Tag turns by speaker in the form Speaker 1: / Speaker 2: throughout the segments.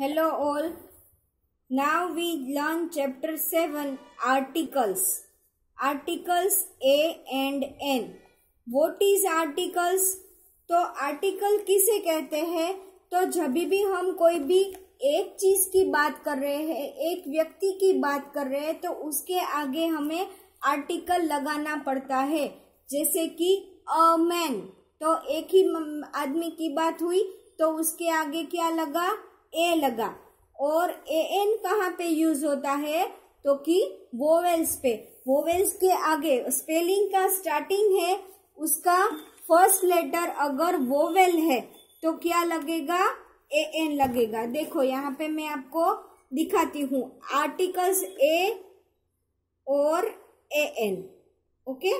Speaker 1: Hello all. Now we learn chapter 7 articles. Articles A and N. What is articles? तो article किसे कहते हैं तो जब भी हम कोई भी एक चीज की बात कर रहे हैं एक व्यक्ति की बात कर रहे हैं तो उसके आगे हमें आर्टिकल लगाना पड़ता है जैसे कि अ मैन तो एक ही आदमी की बात हुई तो उसके आगे क्या लगा ए लगा और ए एन कहाँ पे यूज होता है तो कि वोवेल्स पे वोवेल्स के आगे स्पेलिंग का स्टार्टिंग है उसका फर्स्ट लेटर अगर वोवेल है तो क्या लगेगा ए एन लगेगा देखो यहाँ पे मैं आपको दिखाती हूँ आर्टिकल्स ए और ए एन ओके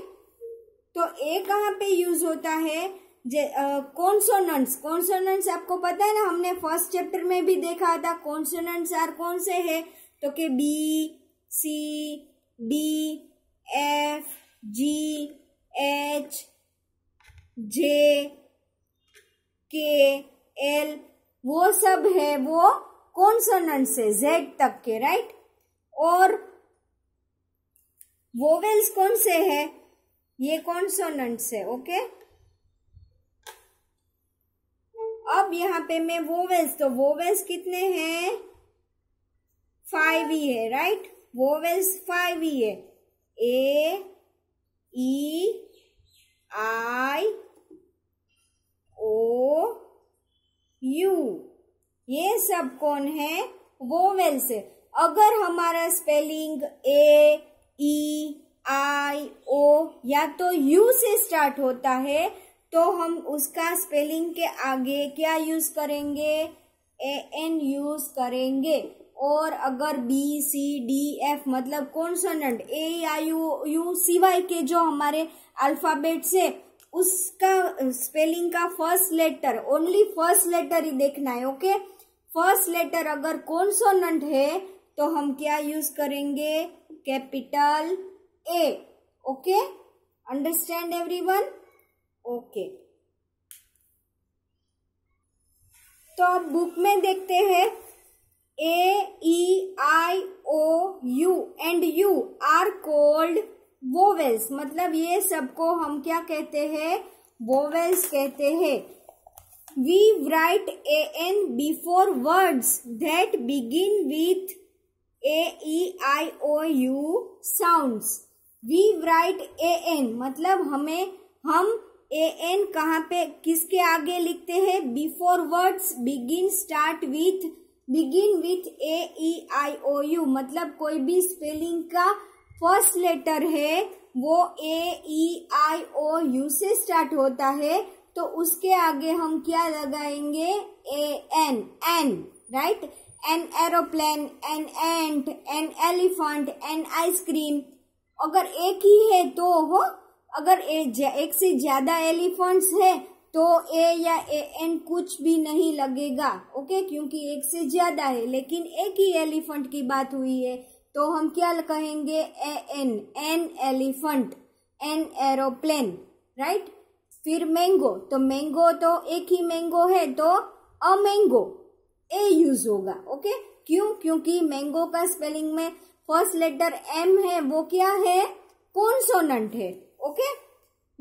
Speaker 1: तो ए कहाँ पे यूज होता है कॉन्सोनेंट्स कॉन्सोनेंट्स आपको पता है ना हमने फर्स्ट चैप्टर में भी देखा था कॉन्सोनेंट्स आर कौन से है तो के B C D F G H J K L वो सब है वो कॉन्सोनेंट से जेड तक के राइट और वोवेल्स कौन से है ये कॉन्सोनेंट है ओके okay? अब यहाँ पे मैं वोवेल्स तो वोवेल्स कितने हैं फाइव ही है राइट वोवेल्स फाइव ही है A E I O you ये सब कौन है वोवेल्स है अगर हमारा स्पेलिंग ए ई आई ओ या तो यू से स्टार्ट होता है तो हम उसका स्पेलिंग के आगे क्या यूज़ करेंगे ए एन यूज़ करेंगे और अगर बी सी डी एफ मतलब consonant A I U U C Y के जो हमारे अल्फ़ाबेट से उसका स्पेलिंग का first letter only first letter ही देखना है ओके फर्स्ट लेटर अगर कॉन्सोनेंट है तो हम क्या यूज़ करेंगे capital A okay understand everyone okay तो अब बुक में देखते हैं A E I O U and you are called vowels मतलब ये सबको हम क्या कहते हैं वोवेल्स कहते हैं we write a an before words that begin with A E I O U sounds we write a an मतलब हमें हम ए एन कहाँ पे किसके आगे लिखते हैं before words begin start with begin with A E I O U मतलब कोई भी स्पेलिंग का फर्स्ट लेटर है वो ए ई आई ओ यू से स्टार्ट होता है तो उसके आगे हम क्या लगाएंगे a an an right an aeroplane an ant an elephant an ice cream अगर एक ही है तो वो अगर ए एक से ज्यादा एलिफेंट्स है तो ए या ए एन कुछ भी नहीं लगेगा ओके क्योंकि एक से ज्यादा है लेकिन एक ही एलिफेंट की बात हुई है तो हम क्या कहेंगे a an an elephant an aeroplane right फिर मैंगो तो मैंगो तो एक ही मैंगो है तो अ मैंगो ए यूज होगा ओके क्यों क्योंकि मैंगो का स्पेलिंग में फर्स्ट लेटर एम है वो क्या है कॉन्सोनंट है okay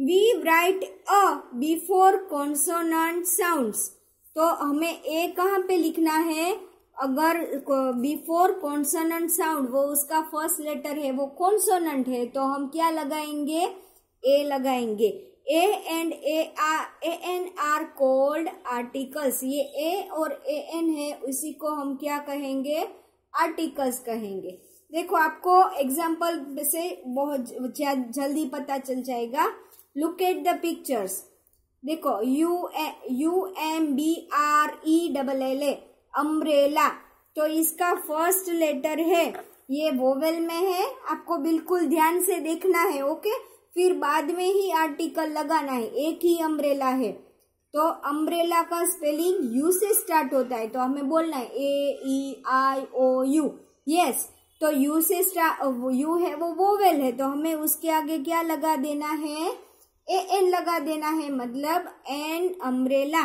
Speaker 1: we write a before consonant sounds तो हमें ए कहाँ पे लिखना है अगर बिफोर कॉन्सोनेंट साउंड वो उसका फर्स्ट लेटर है वो कॉन्सोनट है तो हम क्या लगाएंगे ए लगाएंगे a and a are a an are called articles ये ए और ए एन है उसी को हम क्या कहेंगे आर्टिकल्स कहेंगे देखो आपको एग्जाम्पल से बहुत जल्दी पता चल जाएगा लुक एट द पिक्चर्स देखो you U M B R E double L A umbrella तो इसका फर्स्ट लेटर है ये वोवेल में है आपको बिल्कुल ध्यान से देखना है ओके फिर बाद में ही आर्टिकल लगाना है एक ही अम्ब्रेला है तो अम्ब्रेला का स्पेलिंग यू से स्टार्ट होता है तो हमें बोलना है A E I O U yes तो यू से यू है वो वोवेल है तो हमें उसके आगे क्या लगा देना है ए एन लगा देना है मतलब एन अम्ब्रेला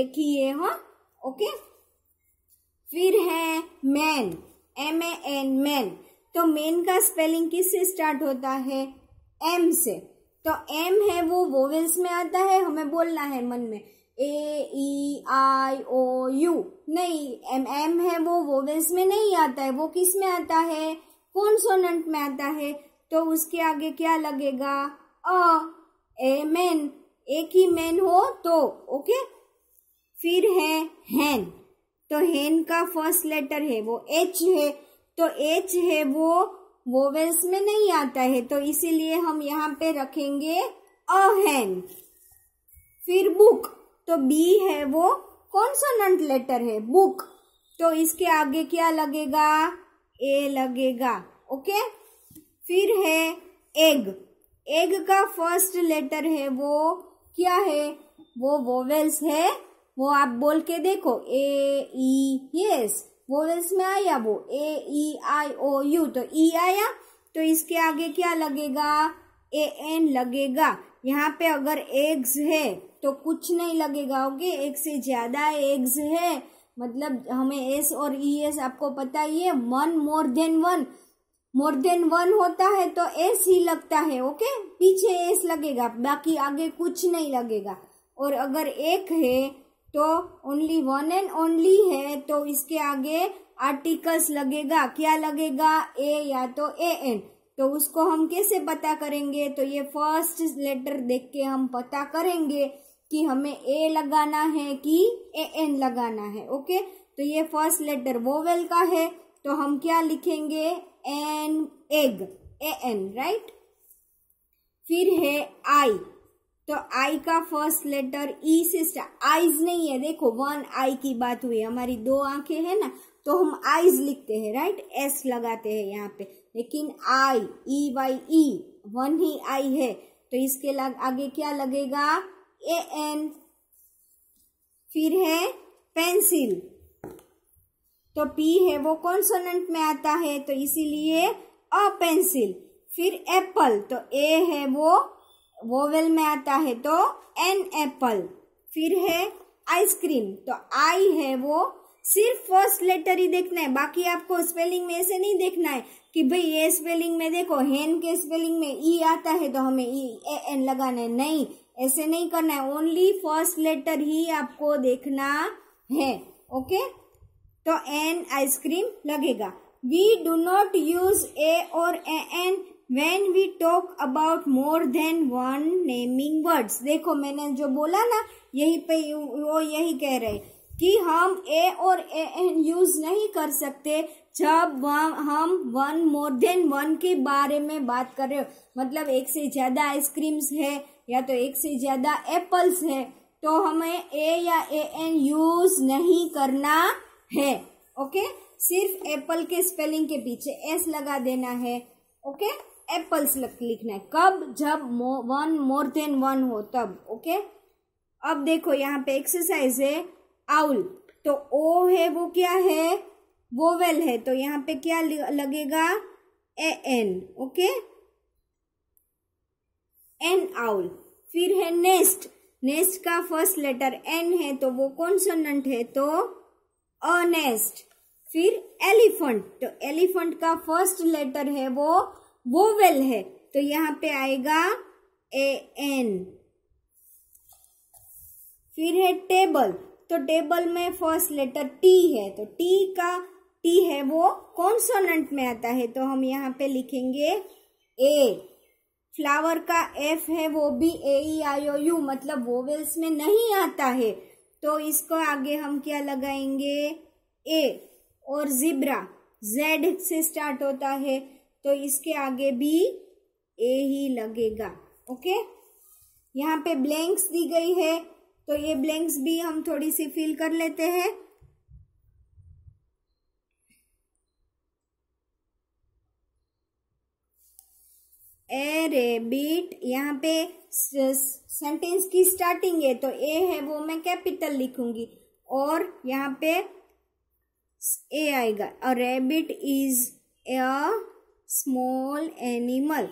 Speaker 1: एक ही ये हो ओके फिर है man M A N man तो मैन का स्पेलिंग किस से स्टार्ट होता है एम से तो एम है वो वोवेल्स में आता है हमें बोलना है मन में A E I O U नहीं एम एम है वो वोवेल्स में नहीं आता है वो किस में आता है कॉन्सोनेंट में आता है तो उसके आगे क्या लगेगा अ ए मेन एक ही मेन हो तो ओके फिर है हैन तो हैन का फर्स्ट लेटर है वो एच है तो एच है वो वोवेल्स में नहीं आता है तो इसीलिए हम यहाँ पे रखेंगे अ हैन फिर बुक तो बी है वो कॉन्सोनेंट लेटर है बुक तो इसके आगे क्या लगेगा ए लगेगा ओके फिर है एग एग का फर्स्ट लेटर है वो क्या है वो वोवेल्स है वो आप बोल के देखो ए ई यस वोवेल्स में आया वो ए ई आई ओ यू तो ई e आया तो इसके आगे क्या लगेगा ए एन लगेगा यहाँ पे अगर एग्स है तो कुछ नहीं लगेगा ओके एक से ज़्यादा एग्स है मतलब हमें एस और ई e एस आपको पता ही है one more than one more than one होता है तो एस ही लगता है ओके पीछे एस लगेगा बाकी आगे कुछ नहीं लगेगा और अगर एक है तो ओनली वन एंड ओनली है तो इसके आगे आर्टिकल्स लगेगा क्या लगेगा ए या तो ए एन तो उसको हम कैसे पता करेंगे तो ये फर्स्ट लेटर देख के हम पता करेंगे कि हमें ए लगाना है कि ए एन लगाना है ओके तो ये फर्स्ट लेटर वोवेल का है तो हम क्या लिखेंगे an egg a an right फिर है आई तो आई का फर्स्ट लेटर ई से आईज नहीं है देखो वन आई की बात हुई हमारी दो आंखें हैं ना तो हम आईज लिखते हैं राइट एस लगाते हैं यहाँ पे लेकिन आई ई वाई ई वन ही आई है तो इसके लग, आगे क्या लगेगा ए एन फिर है पेंसिल तो पी है वो कॉन्सोनेंट में आता है तो इसीलिए अ पेंसिल फिर एप्पल तो ए है वो वोवेल में आता है तो एन एप्पल फिर है आइसक्रीम तो आई है वो सिर्फ फर्स्ट लेटर ही देखना है बाकी आपको स्पेलिंग में ऐसे नहीं देखना है कि भाई ये स्पेलिंग में देखो हेन के स्पेलिंग में ई e आता है तो हमें ई ए एन लगाना है नहीं ऐसे नहीं करना है ओनली फर्स्ट लेटर ही आपको देखना है ओके तो एन आइसक्रीम लगेगा we do not use a और a an when we talk about more than one naming words देखो मैंने जो बोला ना यही पे वो यही कह रहे कि हम ए और ए एन यूज नहीं कर सकते जब हम वन मोर देन वन के बारे में बात कर रहे हो मतलब एक से ज़्यादा आइसक्रीम्स है या तो एक से ज़्यादा एप्पल्स है तो हमें ए या ए एन यूज नहीं करना है ओके सिर्फ एप्पल के स्पेलिंग के पीछे एस लगा देना है ओके एप्पल्स लिखना है कब जब वन मोर देन वन हो तब ओके अब देखो यहाँ पे एक्सरसाइज है आउल तो ओ है वो क्या है वोवेल है तो यहाँ पे क्या लगेगा a an okay an owl फिर है नेस्ट नेस्ट का फर्स्ट लेटर एन है तो वो कॉन्सोनेंट है तो अनेस्ट फिर एलिफेंट तो एलिफेंट का फर्स्ट लेटर है वो वोवेल है तो यहाँ पे आएगा ए एन फिर है टेबल तो टेबल में फर्स्ट लेटर टी है तो टी का टी है वो कॉन्सोनेंट में आता है तो हम यहाँ पे लिखेंगे ए फ्लावर का एफ है वो भी ए ई आई ओ यू मतलब वोवेल्स में नहीं आता है तो इसको आगे हम क्या लगाएंगे ए और जिब्रा जेड से स्टार्ट होता है तो इसके आगे भी ए ही लगेगा ओके यहाँ पे ब्लैंक्स दी गई है तो ये ब्लैंक्स भी हम थोड़ी सी फिल कर लेते हैं ए बीट यहाँ पे सेंटेंस की स्टार्टिंग है तो ए है वो मैं कैपिटल लिखूंगी और यहाँ पे ए आएगा a rabbit is a small animal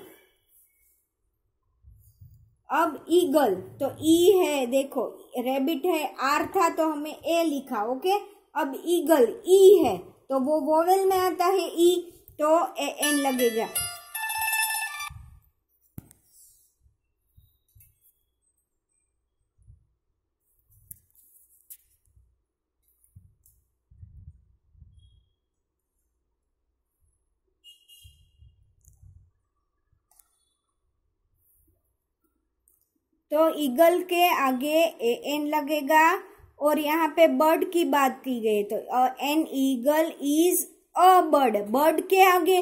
Speaker 1: अब ईगल तो ई e है देखो रेबिट है आर था तो हमें ए लिखा ओके अब ईगल ई e है तो वो वोवेल में आता है ई e, तो ए एन लगेगा तो ईगल के आगे ए एन लगेगा और यहाँ पे बर्ड की बात की गई तो an eagle is a bird bird के आगे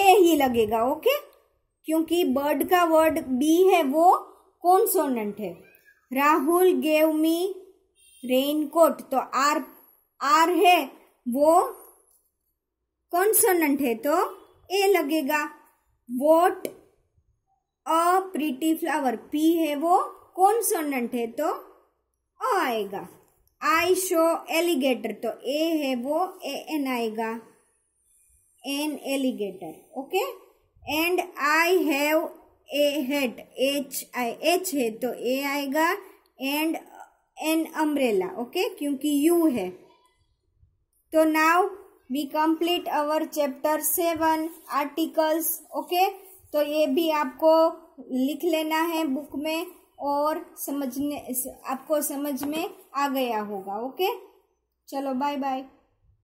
Speaker 1: ए ही लगेगा ओके क्योंकि बर्ड का वर्ड बी है वो कॉन्सोनेंट है Rahul gave me raincoat तो आर आर है वो कॉन्सोनेंट है तो ए लगेगा what a pretty flower P है वो कॉन्सोनेंट है तो अ आएगा आई शो एलिगेटर तो ए है वो ए एन आएगा an alligator okay and I have a head H I H है तो ए आएगा एंड एन अम्ब्रेला ओके क्योंकि यू है तो now we complete our chapter seven articles okay तो ये भी आपको लिख लेना है बुक में और समझने आपको समझ में आ गया होगा ओके चलो बाय बाय